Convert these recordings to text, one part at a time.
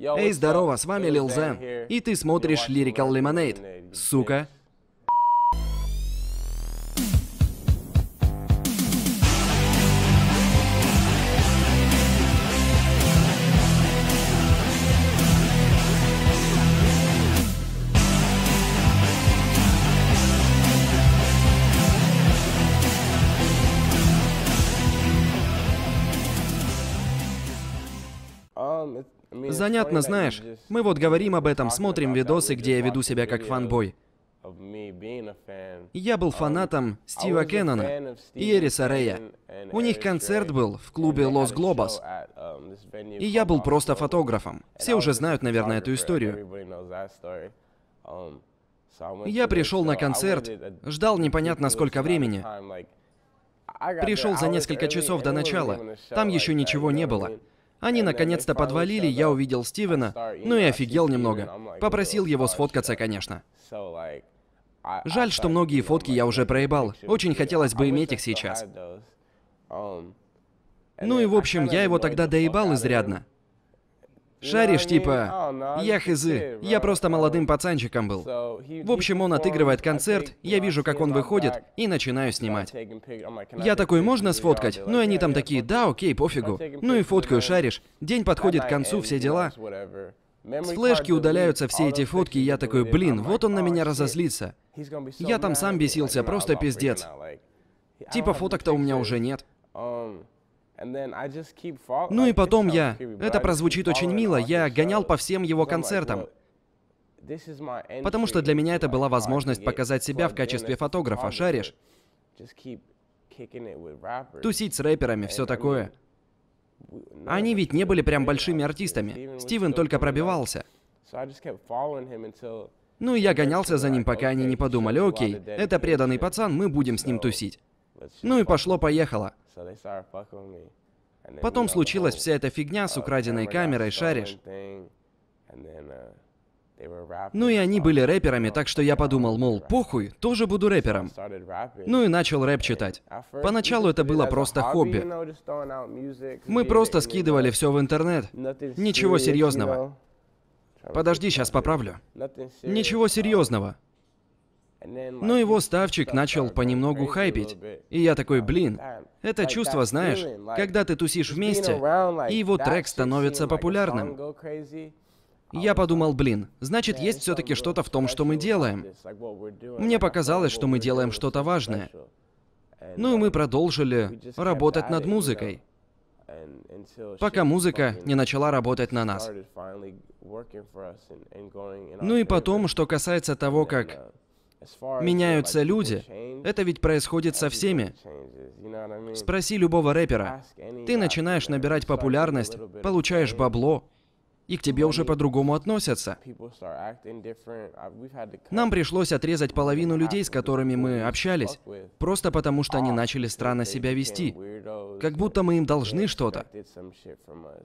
Эй, здорово, с вами Лил Зен. И ты смотришь Lyrical Lemonade. Сука, Занятно, знаешь. Мы вот говорим об этом, смотрим видосы, где я веду себя как фанбой. Я был фанатом Стива Кеннона и Эриса Рея. У них концерт был в клубе Лос Глобас, И я был просто фотографом. Все уже знают, наверное, эту историю. Я пришел на концерт, ждал непонятно сколько времени. Пришел за несколько часов до начала. Там еще ничего не было. Они наконец-то подвалили, я увидел Стивена, ну и офигел немного. Попросил его сфоткаться, конечно. Жаль, что многие фотки я уже проебал. Очень хотелось бы иметь их сейчас. Ну и в общем, я его тогда доебал изрядно. Шаришь, типа, я хизы, я просто молодым пацанчиком был. В общем, он отыгрывает концерт, я вижу, как он выходит, и начинаю снимать. Я такой, можно сфоткать? Ну и они там такие, да, окей, пофигу. Ну и фоткаю, шаришь. День подходит к концу, все дела. С флешки удаляются все эти фотки, и я такой, блин, вот он на oh, меня разозлится. Я там сам бесился, просто пиздец. Типа фоток-то у меня уже нет. Um, ну и потом я... Это прозвучит очень мило. Я гонял по всем его концертам. Потому что для меня это была возможность показать себя в качестве фотографа, шаришь? Тусить с рэперами, все такое. Они ведь не были прям большими артистами. Стивен только пробивался. Ну и я гонялся за ним, пока они не подумали, окей, это преданный пацан, мы будем с ним тусить. Ну и пошло-поехало. Потом случилась вся эта фигня с uh, украденной камерой, шаришь. Uh, ну и они были рэперами, так что я подумал, мол, похуй, тоже буду рэпером. Ну и начал рэп читать. Поначалу это было просто хобби. Мы просто скидывали все в интернет. Ничего серьезного. Подожди, сейчас поправлю. Ничего серьезного. Но ну его ставчик начал понемногу хайпить. И я такой, блин, это чувство, знаешь, когда ты тусишь вместе, и его трек становится популярным. Я подумал, блин, значит, есть все-таки что-то в том, что мы делаем. Мне показалось, что мы делаем что-то важное. Ну и мы продолжили работать над музыкой, пока музыка не начала работать на нас. Ну и потом, что касается того, как Меняются люди. Это ведь происходит со всеми. Спроси любого рэпера. Ты начинаешь набирать популярность, получаешь бабло, и к тебе уже по-другому относятся. Нам пришлось отрезать половину людей, с которыми мы общались, просто потому что они начали странно себя вести. Как будто мы им должны что-то.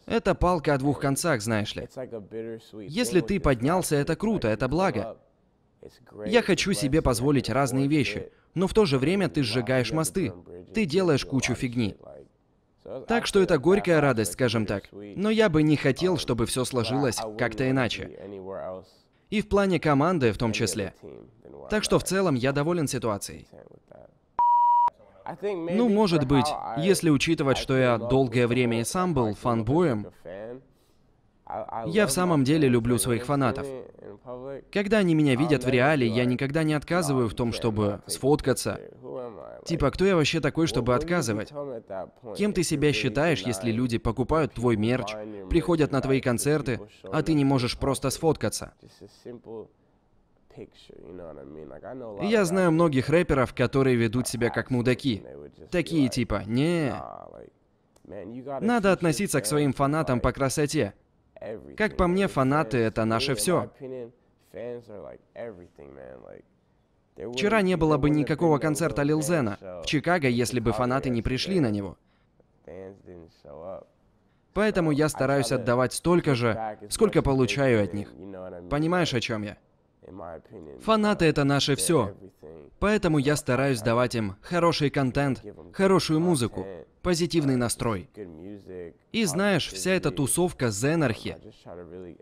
Это палка о двух концах, знаешь ли. Если ты поднялся, это круто, это благо. Я хочу себе позволить разные вещи, но в то же время ты сжигаешь мосты, ты делаешь кучу фигни. Так что это горькая радость, скажем так. Но я бы не хотел, um, чтобы все сложилось как-то иначе. И в плане команды в том числе. Так что в целом я доволен ситуацией. Ну, может быть, если учитывать, что я долгое время и сам был фанбоем, я в самом деле люблю своих фанатов. Когда они меня видят в реале, я никогда не отказываю в том, чтобы сфоткаться. Типа, кто я вообще такой, чтобы отказывать? Кем ты себя считаешь, если люди покупают твой мерч, приходят на твои концерты, а ты не можешь просто сфоткаться? Я знаю многих рэперов, которые ведут себя как мудаки. Такие типа, не. Надо относиться к своим фанатам по красоте. Как по мне, фанаты — это наше все. Вчера не было бы никакого концерта Лилзена в Чикаго, если бы фанаты не пришли на него. Поэтому я стараюсь отдавать столько же, сколько получаю от них. Понимаешь, о чем я? Фанаты — это наше все. Поэтому я стараюсь давать им хороший контент, хорошую музыку, позитивный uh, настрой. И знаешь, вся эта тусовка зенархи.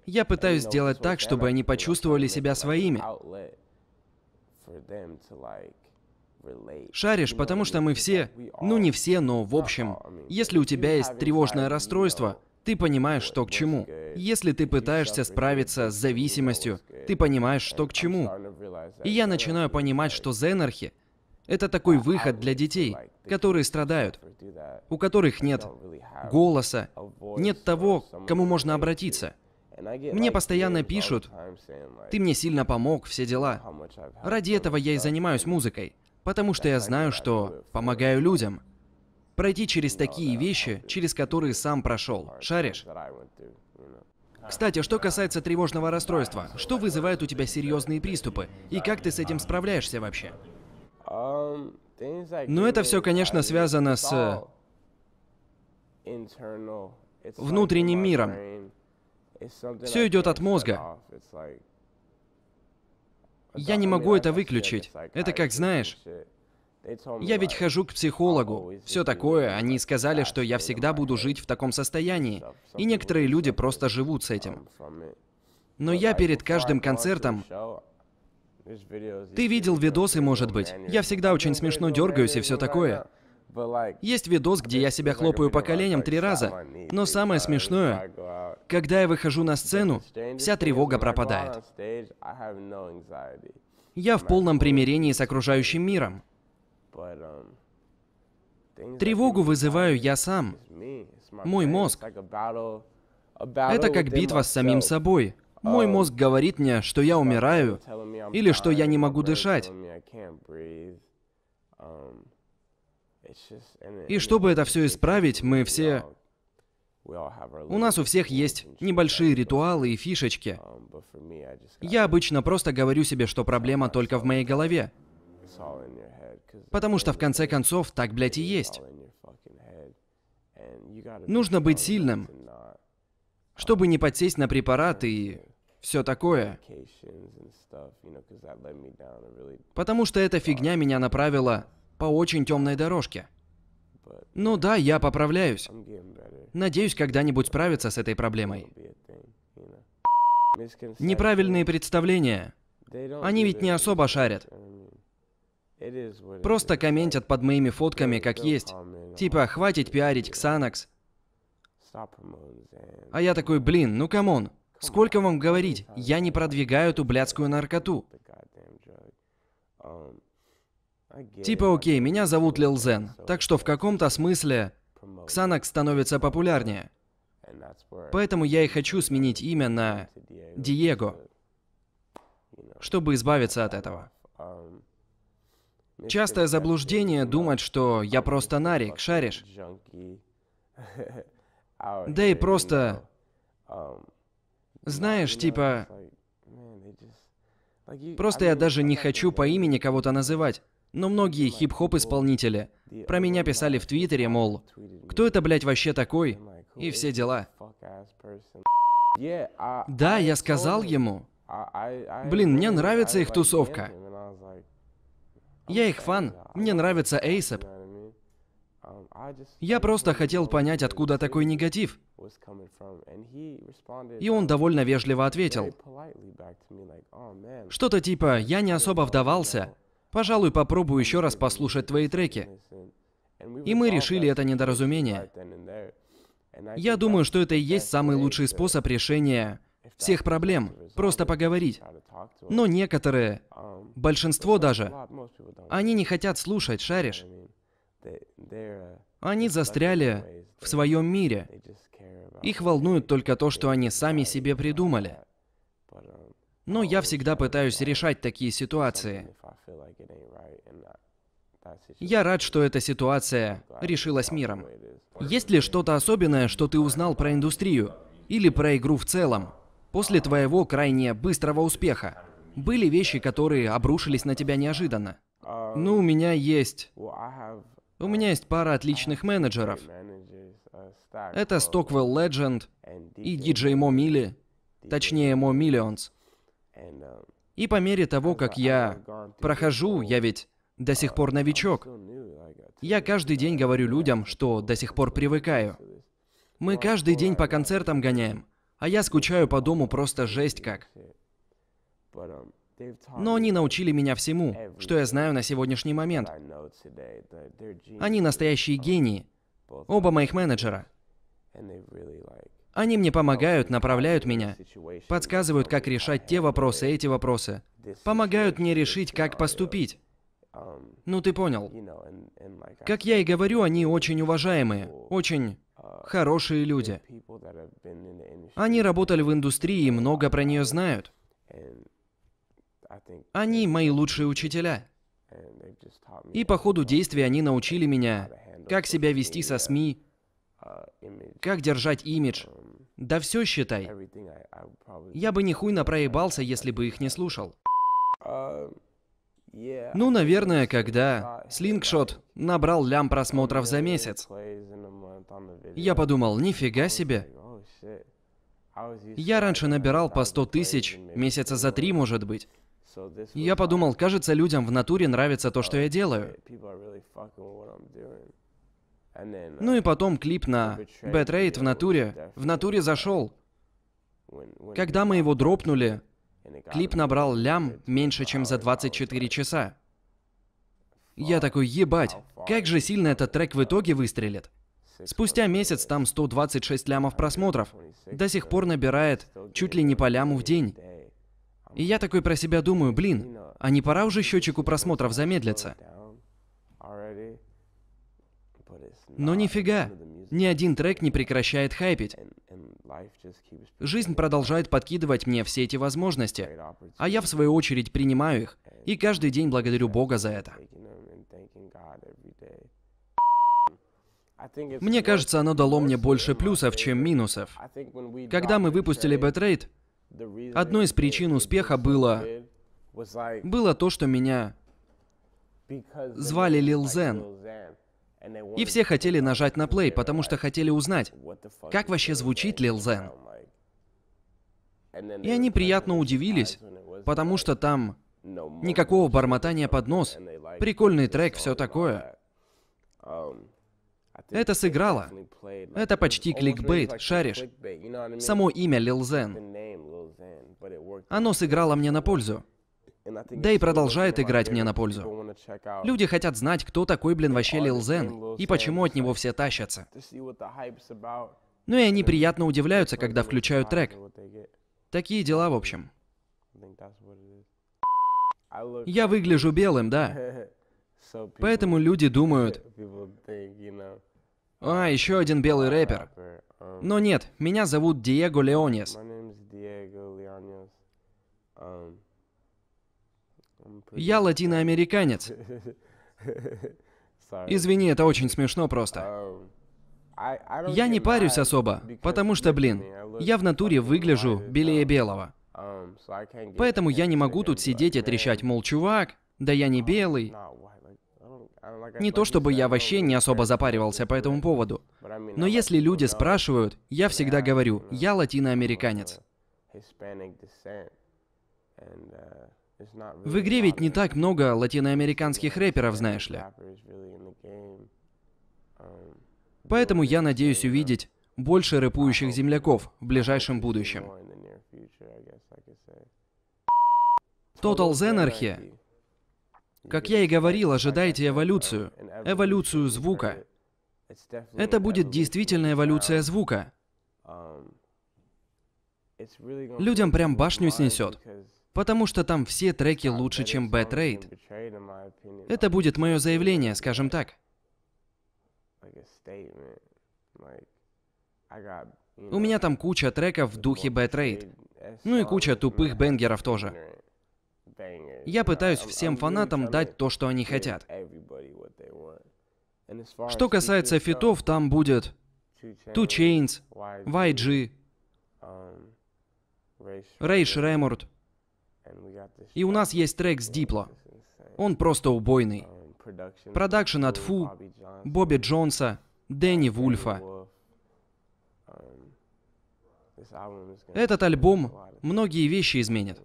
Я пытаюсь сделать так, чтобы они почувствовали себя своими. Шаришь, потому что мы все, ну не все, но в общем, если у тебя есть тревожное расстройство, ты понимаешь, что к чему. Если ты пытаешься справиться с зависимостью, ты понимаешь, что к чему. И я начинаю понимать, что зенархи — это такой выход для детей, которые страдают, у которых нет голоса, нет того, к кому можно обратиться. Мне постоянно пишут, ты мне сильно помог, все дела. Ради этого я и занимаюсь музыкой, потому что я знаю, что помогаю людям — Пройти через ну такие вещи, через которые сам прошел. Шаришь? Кстати, а что касается тревожного расстройства, что вызывает у тебя серьезные приступы и как ты с этим справляешься вообще? Um, ну это все, конечно, связано с внутренним миром. Все идет от мозга. Я не могу это выключить. Это как знаешь. Я ведь хожу к психологу. Все такое, они сказали, что я всегда буду жить в таком состоянии. И некоторые люди просто живут с этим. Но я перед каждым концертом... Ты видел видосы, может быть. Я всегда очень смешно дергаюсь и все такое. Есть видос, где я себя хлопаю по коленям три раза. Но самое смешное, когда я выхожу на сцену, вся тревога пропадает. Я в полном примирении с окружающим миром. Um, Тревогу вызываю я сам, мой мозг. Это как битва с самим собой. Мой um, мозг говорит мне, что я умираю, или что я не могу дышать. Um, и чтобы это все исправить, мы все... У нас у всех есть небольшие ритуалы и фишечки. Я обычно просто говорю себе, что проблема только в моей голове. Потому что в конце концов так, блядь, и есть. Нужно быть сильным, чтобы не подсесть на препараты и все такое. Потому что эта фигня меня направила по очень темной дорожке. Ну да, я поправляюсь. Надеюсь, когда-нибудь справиться с этой проблемой. Неправильные представления. Они ведь не особо шарят. Просто комментят под моими фотками как есть. Типа, uh, хватит пиарить Ксанакс. А я такой, блин, ну камон, сколько вам говорить? Я не продвигаю эту блядскую наркоту. Um, типа, окей, меня зовут Лил Зен, так что в каком-то смысле Ксанакс становится популярнее. Поэтому я и хочу сменить имя на Диего, чтобы избавиться от этого. Um, Частое заблуждение думать, что я просто нарик, шаришь? Да и просто... Знаешь, типа... Просто я даже не хочу по имени кого-то называть. Но многие хип-хоп-исполнители про меня писали в Твиттере, мол, кто это, блядь, вообще такой? И все дела. Да, я сказал ему, блин, мне нравится их тусовка. Я их фан, мне нравится Эйсеп. Я просто хотел понять, откуда такой негатив. И он довольно вежливо ответил. Что-то типа «Я не особо вдавался, пожалуй, попробую еще раз послушать твои треки». И мы решили это недоразумение. Я думаю, что это и есть самый лучший способ решения всех проблем, просто поговорить. Но некоторые, большинство даже, они не хотят слушать, шаришь? Они застряли в своем мире. Их волнует только то, что они сами себе придумали. Но я всегда пытаюсь решать такие ситуации. Я рад, что эта ситуация решилась миром. Есть ли что-то особенное, что ты узнал про индустрию или про игру в целом? После твоего крайне быстрого успеха были вещи, которые обрушились на тебя неожиданно. Ну, у меня есть... У меня есть пара отличных менеджеров. Это Stockwell Legend и DJ Mo Mille, точнее Mo Millions. И по мере того, как я прохожу, я ведь до сих пор новичок. Я каждый день говорю людям, что до сих пор привыкаю. Мы каждый день по концертам гоняем. А я скучаю по дому просто жесть как. Но они научили меня всему, что я знаю на сегодняшний момент. Они настоящие гении. Оба моих менеджера. Они мне помогают, направляют меня, подсказывают, как решать те вопросы, эти вопросы, помогают мне решить, как поступить. Ну ты понял. Как я и говорю, они очень уважаемые, очень хорошие люди. Они работали в индустрии и много про нее знают. Они мои лучшие учителя. И по ходу действий они научили меня, как себя вести со СМИ, как держать имидж. Да все считай. Я бы нихуйно проебался, если бы их не слушал. Ну, наверное, когда Слингшот набрал лям просмотров за месяц. Я подумал, нифига себе. А я раньше набирал по 100 типа тысяч, месяца за три, может быть. Я подумал, кажется, людям в натуре uh, нравится то, что я делаю. Ну и uh, потом клип на «Бэтрейт в натуре». В натуре зашел. Когда мы его дропнули, клип набрал лям меньше, чем за 24 uh, часа. Я такой, ебать, как же сильно этот трек в итоге выстрелит. Спустя месяц там 126 лямов просмотров. До сих пор набирает чуть ли не по ляму в день. И я такой про себя думаю, блин, а не пора уже счетчику просмотров замедлиться? Но нифига, ни один трек не прекращает хайпить. Жизнь продолжает подкидывать мне все эти возможности, а я в свою очередь принимаю их, и каждый день благодарю Бога за это. Мне кажется, оно дало мне больше плюсов, чем минусов. Когда мы выпустили Betrayed, одной из причин успеха было... Было то, что меня звали Лил Зен. И все хотели нажать на плей, потому что хотели узнать, как вообще звучит Лил Зен. И они приятно удивились, потому что там никакого бормотания под нос, прикольный трек, все такое. Это сыграло. Это почти кликбейт, шаришь? Само имя Лил Зен. Оно сыграло мне на пользу. Да и продолжает играть мне на пользу. Люди хотят знать, кто такой, блин, вообще Лил Зен, и почему от него все тащатся. Ну и они приятно удивляются, когда включают трек. Такие дела, в общем. Я выгляжу белым, да. Поэтому люди думают, а, еще один белый рэпер. Но нет, меня зовут Диего Леонес. Я латиноамериканец. Извини, это очень смешно просто. Я не парюсь особо, потому что, блин, я в натуре выгляжу белее белого. Поэтому я не могу тут сидеть и трещать, мол, чувак, да я не белый, не то чтобы я вообще не особо запаривался по этому поводу, но если люди спрашивают, я всегда говорю, я латиноамериканец. В игре ведь не так много латиноамериканских рэперов, знаешь ли. Поэтому я надеюсь увидеть больше рэпующих земляков в ближайшем будущем. Total Zenarchy как я и говорил, ожидайте эволюцию, эволюцию звука. Это будет действительно эволюция звука. Людям прям башню снесет, потому что там все треки лучше, чем Bad Raid. Это будет мое заявление, скажем так. У меня там куча треков в духе Bad Raid. Ну и куча тупых бенгеров тоже. Я пытаюсь всем фанатам дать то, что они хотят. Что касается фитов, там будет Two Chains, YG, Рейш Реморд. И у нас есть трек с Дипло. Он просто убойный. Продакшн от Фу, Бобби Джонса, Дэнни Вульфа. Этот альбом многие вещи изменит.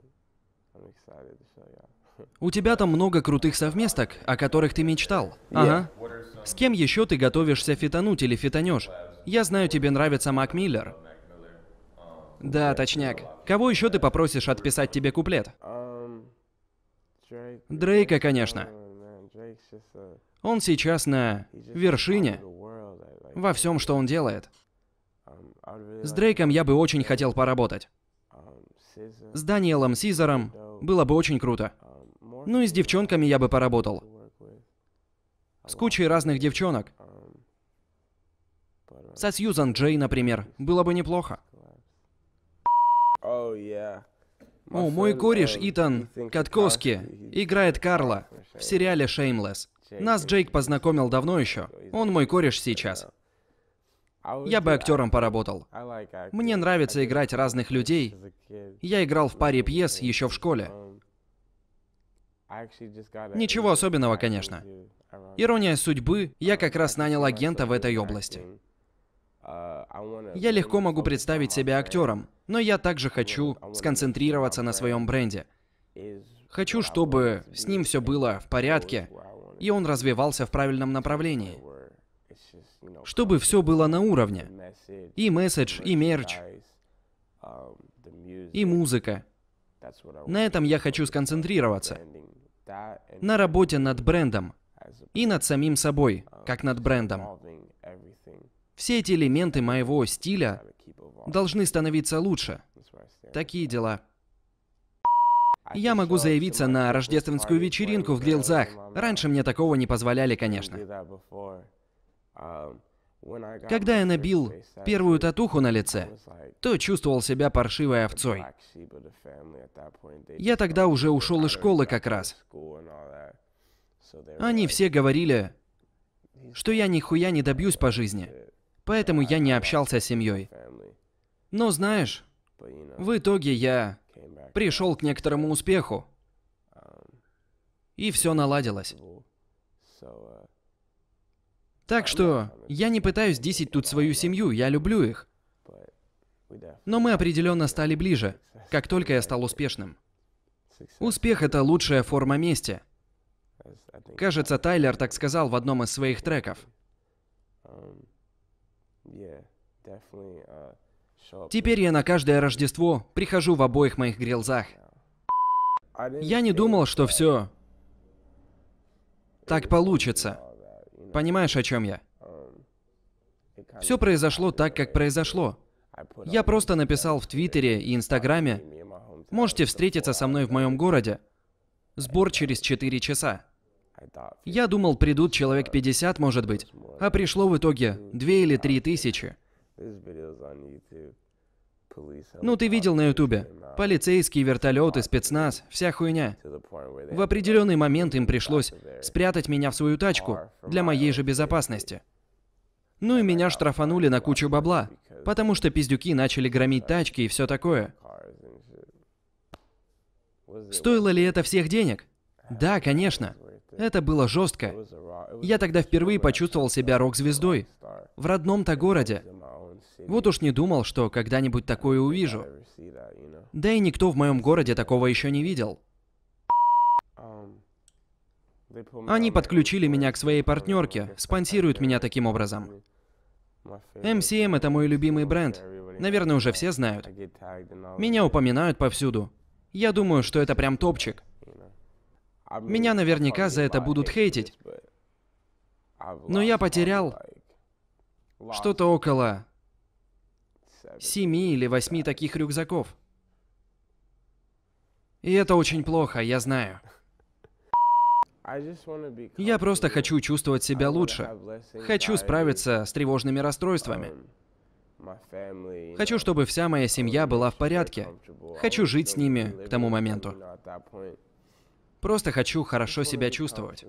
У тебя там много крутых совместок, о которых ты мечтал. Ага. С кем еще ты готовишься фитонуть или фитонешь? Я знаю, тебе нравится Мак Миллер. Да, точняк. Кого еще ты попросишь отписать тебе куплет? Дрейка, конечно. Ну, э, он сейчас на вершине во всем, что он делает. С Дрейком я бы очень хотел поработать. С Даниэлом Сизером, было бы очень круто. Ну и с девчонками я бы поработал. С кучей разных девчонок. Со Сьюзан Джей, например. Было бы неплохо. О, мой кореш Итан Каткоски играет Карла в сериале «Шеймлесс». Нас Джейк познакомил давно еще. Он мой кореш сейчас. Я бы актером поработал. Мне нравится играть разных людей. Я играл в паре пьес еще в школе. Um, Ничего особенного, конечно. Ирония судьбы, я как раз нанял агента в этой области. Uh, я легко могу представить себя актером, но я также хочу сконцентрироваться на своем бренде. Хочу, чтобы с ним все было в порядке, и он развивался в правильном направлении чтобы все было на уровне. И месседж, и мерч, и музыка. На этом я хочу сконцентрироваться. На работе над брендом и над самим собой, как над брендом. Все эти элементы моего стиля должны становиться лучше. Такие дела. Я могу заявиться на рождественскую вечеринку в Грилзах. Раньше мне такого не позволяли, конечно. Когда я набил первую татуху на лице, то чувствовал себя паршивой овцой. Я тогда уже ушел из школы как раз. Они все говорили, что я нихуя не добьюсь по жизни, поэтому я не общался с семьей. Но знаешь, в итоге я пришел к некоторому успеху, и все наладилось. Так что я не пытаюсь десять тут свою семью, я люблю их. Но мы определенно стали ближе, как только я стал успешным. Успех — это лучшая форма мести. Кажется, Тайлер так сказал в одном из своих треков. Теперь я на каждое Рождество прихожу в обоих моих грилзах. Я не думал, что все так получится. Понимаешь, о чем я? Эм, Все произошло так, как произошло. Я просто написал в Твиттере и Инстаграме, можете встретиться со мной в моем городе. Сбор через 4 часа. Я думал, придут человек 50, может быть, а пришло в итоге 2 или 3 тысячи. Ну, ты видел на ютубе. Полицейские, вертолеты, спецназ, вся хуйня. В определенный момент им пришлось спрятать меня в свою тачку для моей же безопасности. Ну и меня штрафанули на кучу бабла, потому что пиздюки начали громить тачки и все такое. Стоило ли это всех денег? Да, конечно. Это было жестко. Я тогда впервые почувствовал себя рок-звездой. В родном-то городе. Вот уж не думал, что когда-нибудь такое увижу. Да и никто в моем городе такого еще не видел. Um, Они подключили меня к своей партнерке, спонсируют меня таким образом. MCM — это мой любимый бренд. Наверное, уже все знают. Меня упоминают повсюду. Я думаю, что это прям топчик. Меня наверняка за это будут хейтить. Но я потерял что-то около семи или восьми таких рюкзаков. И это очень плохо, я знаю. Я просто хочу чувствовать себя лучше. Хочу справиться с тревожными расстройствами. Хочу, чтобы вся моя семья была в порядке. Хочу жить с ними к тому моменту. Просто хочу хорошо себя чувствовать.